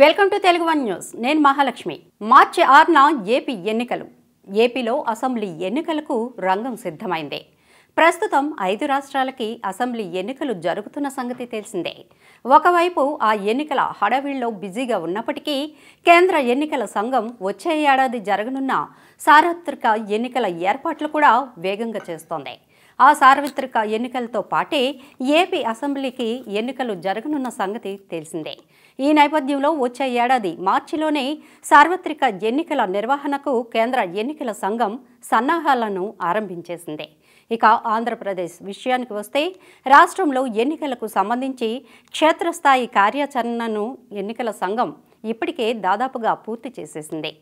welcome to Telugu one news నేను మహాలక్ష్మి మార్చి ఆరున AP ఎన్నికలు ఏపీలో అసెంబ్లీ ఎన్నికలకు రంగం సిద్ధమైంది ప్రస్తుతం ఐదు రాష్ట్రాలకి అసెంబ్లీ ఎన్నికలు జరుగుతున్న సంగతి తెలిసిందే ఒకవైపు ఆ ఎన్నికల హడవిల్లో బిజీగా ఉన్నప్పటికీ కేంద్ర ఎన్నికల సంఘం వచ్చే ఏడాది జరగనున్న సార్వత్రిక ఎన్నికల ఏర్పాట్లు కూడా వేగంగా చేస్తోంది ఆ సార్వత్రిక ఎన్నికలతో పాటే ఏపీ అసెంబ్లీకి ఎన్నికలు జరగనున్న సంగతి తెలిసిందే ఈ నేపథ్యంలో వచ్చే ఏడాది మార్చిలోనే సార్వత్రిక ఎన్నికల నిర్వహణకు కేంద్ర ఎన్నికల సంఘం సన్నాహాలను ఆరంభించేసింది ఇక ఆంధ్రప్రదేశ్ విషయానికి వస్తే రాష్ట్రంలో ఎన్నికలకు సంబంధించి క్షేత్రస్థాయి కార్యాచరణను ఎన్నికల సంఘం ఇప్పటికే దాదాపుగా పూర్తి చేసేసింది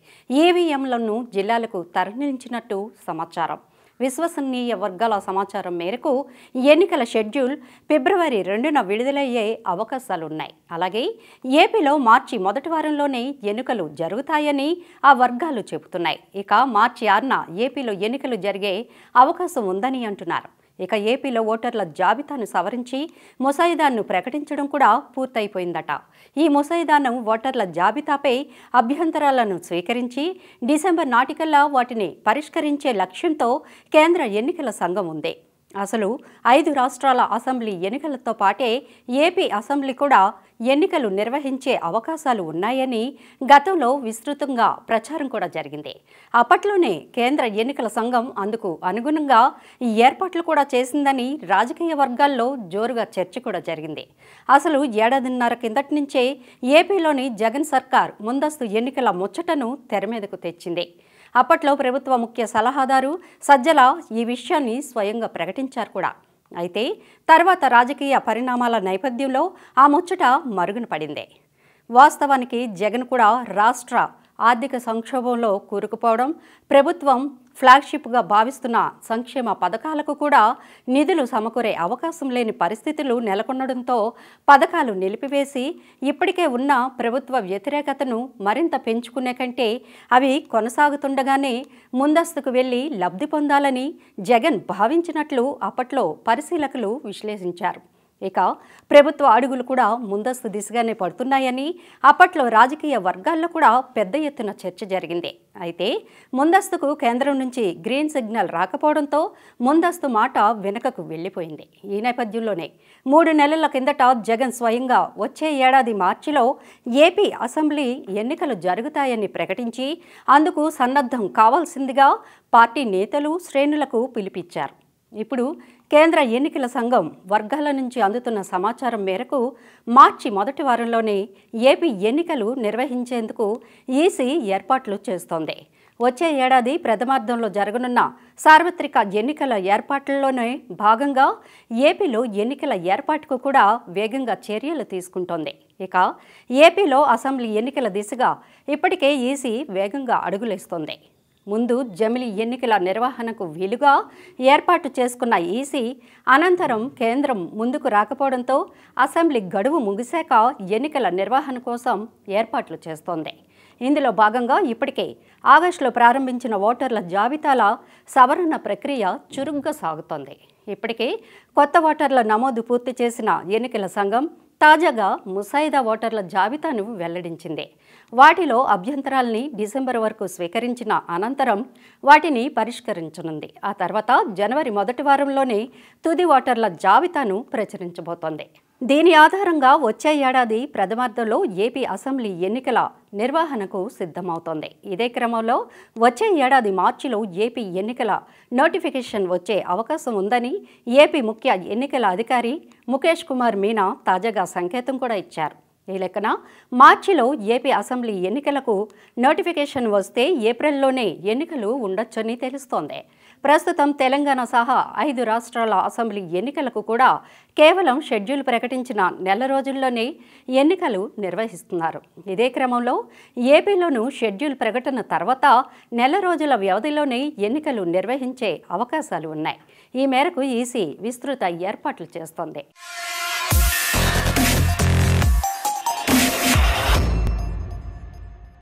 ఈవీఎంలను జిల్లాలకు తరలించినట్టు సమాచారం విశ్వసనీయ వర్గాల సమాచారం మేరకు ఎన్నికల షెడ్యూల్ ఫిబ్రవరి రెండున విడుదలయ్యే అవకాశాలున్నాయి అలాగే ఏపీలో మార్చి మొదటి వారంలోనే ఎన్నికలు జరుగుతాయని ఆ వర్గాలు చెబుతున్నాయి ఇక మార్చి ఆరున ఏపీలో ఎన్నికలు జరిగే అవకాశం ఉందని అంటున్నారు ఇక ఏపీలో ఓటర్ల జాబితాను సవరించి ముసాయిదాను ప్రకటించడం కూడా పూర్తయిపోయిందట ఈ ముసాయిదాను ఓటర్ల జాబితాపై అభ్యంతరాలను స్వీకరించి డిసెంబర్ నాటికల్లా వాటిని పరిష్కరించే లక్ష్యంతో కేంద్ర ఎన్నికల సంఘం ఉంది అసలు ఐదు రాష్ట్రాల అసెంబ్లీ ఎన్నికలతో పాటే ఏపీ అసెంబ్లీ కూడా ఎన్నికలు నిర్వహించే అవకాశాలు ఉన్నాయని గతంలో విస్తృతంగా ప్రచారం కూడా జరిగింది అప్పట్లోనే కేంద్ర ఎన్నికల సంఘం అందుకు అనుగుణంగా ఏర్పాట్లు కూడా చేసిందని రాజకీయ వర్గాల్లో జోరుగా చర్చ కూడా జరిగింది అసలు ఏడాదిన్నర కిందటి నుంచే ఏపీలోని జగన్ సర్కార్ ముందస్తు ఎన్నికల ముచ్చటను తెర మీదకు తెచ్చింది అప్పట్లో ప్రభుత్వ ముఖ్య సలహాదారు సజ్జల ఈ విషయాన్ని స్వయంగా ప్రకటించారు కూడా అయితే తర్వాత రాజకీయ పరిణామాల నేపథ్యంలో ఆ ముచ్చట మరుగున పడిందే వాస్తవానికి జగన్ కూడా రాష్ట్ర ఆర్థిక సంక్షోభంలో కూరుకుపోవడం ప్రభుత్వం ఫ్లాగ్షిప్గా భావిస్తున్న సంక్షేమ పథకాలకు కూడా నిధులు సమకూరే అవకాశం లేని పరిస్థితులు నెలకొనడంతో పథకాలు నిలిపివేసి ఇప్పటికే ఉన్న ప్రభుత్వ వ్యతిరేకతను మరింత పెంచుకునే కంటే అవి కొనసాగుతుండగానే ముందస్తుకు వెళ్లి లబ్ధి పొందాలని జగన్ భావించినట్లు అప్పట్లో పరిశీలకులు విశ్లేషించారు ఇక ప్రభుత్వ అడుగులు కూడా ముందస్తు దిశగానే పడుతున్నాయని అప్పట్లో రాజకీయ వర్గాల్లో కూడా పెద్ద ఎత్తున చర్చ జరిగింది అయితే ముందస్తుకు కేంద్రం నుంచి గ్రీన్ సిగ్నల్ రాకపోవడంతో ముందస్తు మాట వెనుకకు వెళ్ళిపోయింది ఈ నేపథ్యంలోనే మూడు నెలల కిందట జగన్ స్వయంగా వచ్చే ఏడాది మార్చిలో ఏపీ అసెంబ్లీ ఎన్నికలు జరుగుతాయని ప్రకటించి అందుకు సన్నద్ధం కావాల్సిందిగా పార్టీ నేతలు శ్రేణులకు పిలిపించారు ఇప్పుడు కేంద్ర ఎన్నికల సంఘం వర్గాల నుంచి అందుతున్న సమాచారం మేరకు మార్చి మొదటి వారంలోనే ఏపీ ఎన్నికలు నిర్వహించేందుకు ఈసీ ఏర్పాట్లు చేస్తోంది వచ్చే ఏడాది ప్రథమార్థంలో జరగనున్న సార్వత్రిక ఎన్నికల ఏర్పాట్లలోనే భాగంగా ఏపీలో ఎన్నికల ఏర్పాటుకు కూడా వేగంగా చర్యలు తీసుకుంటోంది ఇక ఏపీలో అసెంబ్లీ ఎన్నికల దిశగా ఇప్పటికే ఈసీ వేగంగా అడుగులేస్తోంది ముందు జమిలి ఎన్నికల నిర్వహణకు వీలుగా ఏర్పాటు చేసుకున్న ఈసీ అనంతరం కేంద్రం ముందుకు రాకపోవడంతో అసెంబ్లీ గడువు ముగిశాక ఎన్నికల నిర్వహణ కోసం ఏర్పాట్లు చేస్తోంది ఇందులో భాగంగా ఇప్పటికే ఆగస్టులో ప్రారంభించిన ఓటర్ల జాబితాల సవరణ ప్రక్రియ చురుగ్గా సాగుతోంది ఇప్పటికే కొత్త ఓటర్ల నమోదు పూర్తి చేసిన ఎన్నికల సంఘం తాజాగా ముసాయిదా ఓటర్ల జాబితాను వెల్లడించింది వాటిలో అభ్యంతరాల్ని డిసెంబర్ వరకు స్వీకరించిన అనంతరం వాటిని పరిష్కరించనుంది ఆ తర్వాత జనవరి మొదటి వారంలోనే తుది ఓటర్ల జాబితాను ప్రచురించబోతోంది దీని ఆధారంగా వచ్చే ఏడాది ప్రథమార్థంలో ఏపీ అసెంబ్లీ ఎన్నికల నిర్వహణకు సిద్ధమవుతోంది ఇదే క్రమంలో వచ్చే ఏడాది మార్చిలో ఏపీ ఎన్నికల నోటిఫికేషన్ వచ్చే అవకాశం ఉందని ఏపీ ముఖ్య ఎన్నికల అధికారి ముఖేష్ కుమార్ మీనా తాజాగా సంకేతం కూడా ఇచ్చారు ఈ లెక్కన మార్చిలో ఏపీ అసెంబ్లీ ఎన్నికలకు నోటిఫికేషన్ వస్తే ఏప్రిల్లోనే ఎన్నికలు ఉండొచ్చని తెలుస్తోంది ప్రస్తుతం తెలంగాణ సహా ఐదు రాష్ట్రాల అసెంబ్లీ ఎన్నికలకు కూడా కేవలం షెడ్యూల్ ప్రకటించిన నెల రోజుల్లోనే ఎన్నికలు నిర్వహిస్తున్నారు ఇదే క్రమంలో ఏపీలోనూ షెడ్యూల్ ప్రకటన తర్వాత నెల రోజుల వ్యవధిలోనే ఎన్నికలు నిర్వహించే అవకాశాలు ఉన్నాయి ఈ మేరకు ఈసీ విస్తృత ఏర్పాట్లు చేస్తోంది